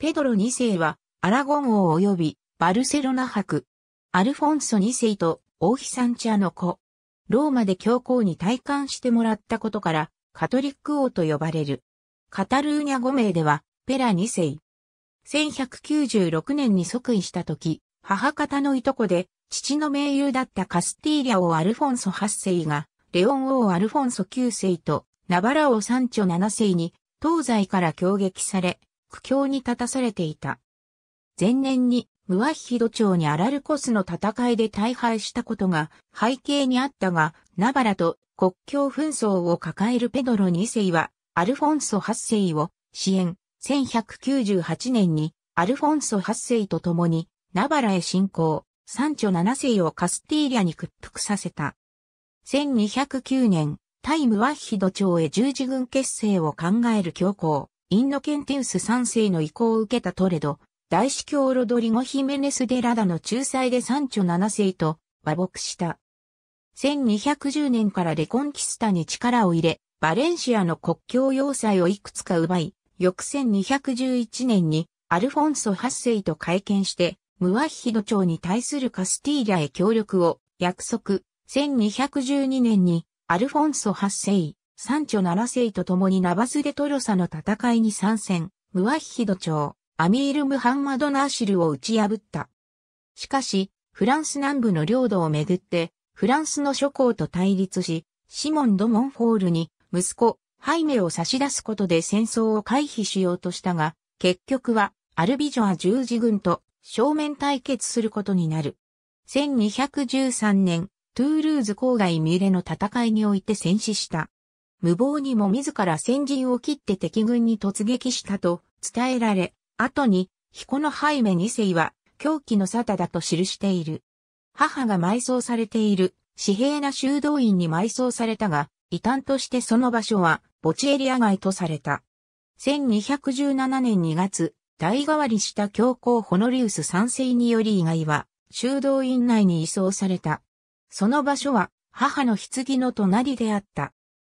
ペドロ2世は、アラゴン王及び、バルセロナ博。アルフォンソ2世と、王妃サンチャの子、ローマで教皇に体感してもらったことから、カトリック王と呼ばれる。カタルーニャ5名では、ペラ2世。1196年に即位した時、母方のいとこで、父の盟友だったカスティーリャ王アルフォンソ8世が、レオン王アルフォンソ9世と、ナバラ王サンチョ7世に、東西から攻撃され、苦境に立たされていた。前年にムワッヒド町にアラルコスの戦いで大敗したことが背景にあったが、ナバラと国境紛争を抱えるペドロ2世は、アルフォンソ8世を支援、1198年にアルフォンソ8世と共にナバラへ侵攻、サンチョ7世をカスティーリャに屈服させた。1209年、タイムワッヒド朝へ十字軍結成を考える教皇、インノケンテウス3世の意向を受けたトレド、大司教ロドリゴ・ヒメネス・デ・ラダの仲裁で三ンチョ7世と和睦した。1210年からレコンキスタに力を入れ、バレンシアの国境要塞をいくつか奪い、翌1211年にアルフォンソ8世と会見して、ムワヒド朝に対するカスティーリャへ協力を約束。1212年にアルフォンソ8世、サンチョ世と共にナバスデトロサの戦いに参戦、ムワヒヒド朝、アミール・ムハンマド・ナーシルを打ち破った。しかし、フランス南部の領土をめぐって、フランスの諸侯と対立し、シモン・ド・モンフォールに、息子、ハイメを差し出すことで戦争を回避しようとしたが、結局は、アルビジョア十字軍と正面対決することになる。1213年、トゥールーズ郊外ミュレの戦いにおいて戦死した。無謀にも自ら先陣を切って敵軍に突撃したと伝えられ、後に、彦のハイメ2世は、狂気の沙汰だと記している。母が埋葬されている、私兵な修道院に埋葬されたが、異端としてその場所は、墓地エリア外とされた。1217年2月、代替わりした教皇ホノリウス3世により以外は、修道院内に移送された。その場所は、母の棺の隣であった。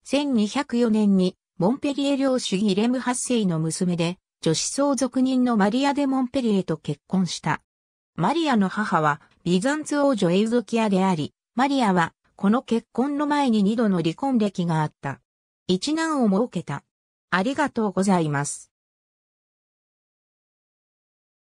1204年にモンペリエ領主ギレム8世の娘で、女子相続人のマリア・デ・モンペリエと結婚した。マリアの母はビザンツ王女エウゾキアであり、マリアはこの結婚の前に二度の離婚歴があった。一難を設けた。ありがとうございます。